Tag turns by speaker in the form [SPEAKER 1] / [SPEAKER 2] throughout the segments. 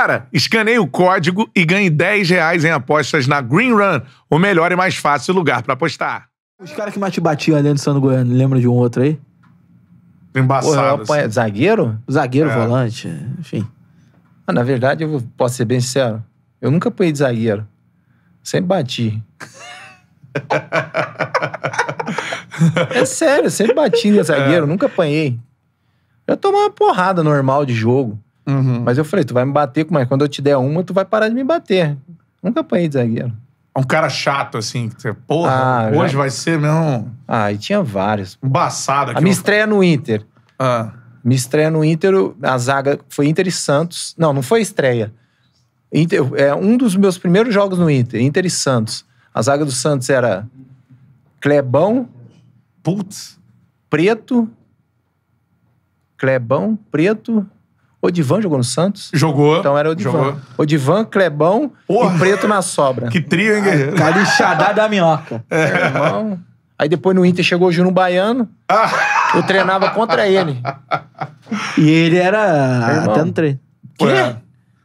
[SPEAKER 1] Galera, escaneie o código e ganhe 10 reais em apostas na Green Run, o melhor e mais fácil lugar para apostar.
[SPEAKER 2] Os caras que mais te batiam ali no Sano Goiano, lembra de um outro aí? Embaçado. assim. Zagueiro? Zagueiro, é. volante, enfim. na verdade, eu posso ser bem sincero. Eu nunca apanhei de zagueiro. Sempre bati. é sério, sempre bati de zagueiro, é. nunca apanhei. Eu tomava uma porrada normal de jogo. Uhum. Mas eu falei, tu vai me bater, com mais quando eu te der uma, tu vai parar de me bater. Nunca apanhei de zagueiro. É um cara chato, assim, que você, porra, ah, hoje já... vai ser mesmo. Ah, e tinha vários. Embaçado aqui. A minha eu... estreia no Inter. Ah. Me estreia no Inter, a zaga foi Inter e Santos. Não, não foi estreia. Inter, é um dos meus primeiros jogos no Inter, Inter e Santos. A zaga do Santos era Clebão, Putz, Preto, Clebão, Preto, Odivan jogou no Santos? Jogou. Então era Odivan. Jogou. Odivan, Clebão Porra. e Preto na sobra. Que trio, hein, guerreiro? Calixadá da minhoca. É. Aí depois no Inter chegou o Juno Baiano. Ah. Eu treinava contra ele. E ele era até no treino. Quê?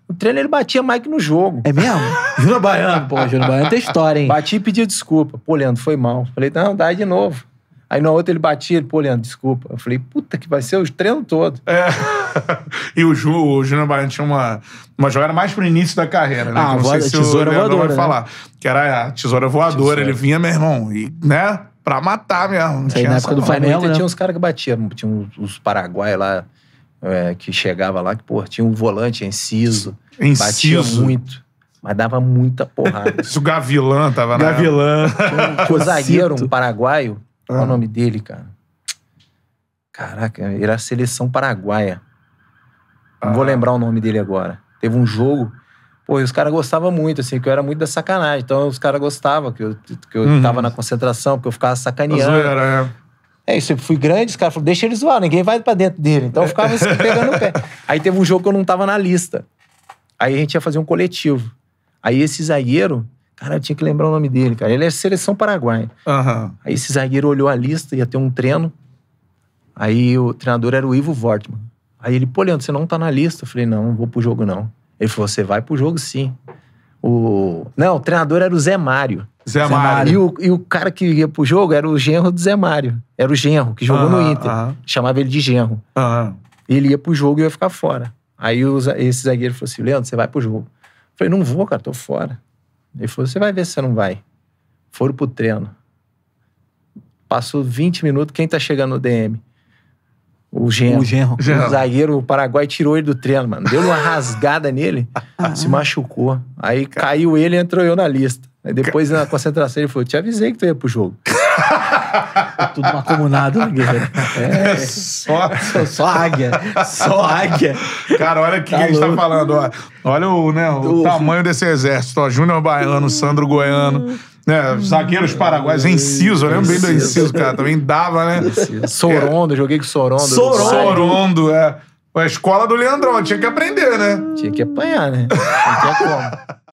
[SPEAKER 2] O treino ele batia mais que no jogo. É mesmo? Júnior Baiano, pô. Júnior Baiano tem história, hein? Bati e pedi desculpa. Pô, Leandro, foi mal. Falei, não, dá de novo. Aí na outra ele batia, ele, pô, Leandro, desculpa. Eu falei, puta que vai ser é o treino todo. É. E o Ju, o Júnior Baiano
[SPEAKER 1] tinha uma, uma jogada mais pro início da carreira, né? Ah, não voa, sei se tesoura o Leandro voadora, vai né? falar. Né? Que era a
[SPEAKER 2] tesoura voadora, tesoura. ele vinha,
[SPEAKER 1] meu irmão, e, né? Pra matar mesmo. Aí, na época do Flamengo, né? tinha uns
[SPEAKER 2] caras que batiam, tinha uns, paraguai paraguaios lá é, que chegava lá, que, pô, tinha um volante inciso. Inciso. Batia muito. Mas dava muita porrada.
[SPEAKER 1] Isso o Gavilã
[SPEAKER 2] tava na. Gavilã. Um, um um paraguaio, qual ah. o nome dele, cara? Caraca, era a seleção paraguaia. Não ah. vou lembrar o nome dele agora. Teve um jogo. Pô, e os caras gostavam muito, assim, que eu era muito da sacanagem. Então os caras gostavam que eu, que eu uhum. tava na concentração, porque eu ficava sacaneando. Era, é. é, isso, eu fui grande, os caras falaram, deixa ele zoar, ninguém vai para dentro dele. Então eu ficava assim, pegando o pé. Aí teve um jogo que eu não tava na lista. Aí a gente ia fazer um coletivo. Aí esse zagueiro, Cara, eu tinha que lembrar o nome dele, cara. Ele é seleção paraguaia. Uhum. Aí esse zagueiro olhou a lista, ia ter um treino. Aí o treinador era o Ivo Vortman. Aí ele, pô, Leandro, você não tá na lista. Eu falei, não, não vou pro jogo, não. Ele falou, você vai pro jogo sim. O... Não, o treinador era o Zé Mário. Zé, Zé Mário. E o, e o, cara que ia pro jogo era o genro do Zé Mário. Era o genro, que jogou uhum, no Inter. Uhum. Chamava ele de genro. Uhum. Ele ia pro jogo e ia ficar fora. Aí o, esse zagueiro falou assim, Leandro, você vai pro jogo. Eu falei, não vou, cara, tô fora. Ele falou: Você vai ver se você não vai. Foram pro treino. Passou 20 minutos, quem tá chegando no DM? O Genro. O Genro. O zagueiro, o Paraguai tirou ele do treino, mano. Deu uma rasgada nele, se machucou. Aí caiu ele e entrou eu na lista. Aí depois, na concentração, ele falou: Te avisei que tu ia pro jogo. Tudo macomunado, né, guerreiro? É,
[SPEAKER 1] só... É só... só. águia. Só águia. Cara, olha o que, tá que a gente tá falando. Ó. Olha o, né, o, tamanho desse exército. Ó, Júnior Baiano, Sandro Goiano. Né, zagueiros paraguaios, Enciso, eu lembro bem do Enciso, cara. Também dava, né? Sorondo, joguei com Sorondo. Sorondo, Sorondo é. A escola do Leandrão, tinha que aprender, né? Tinha que apanhar, né? Não tinha como.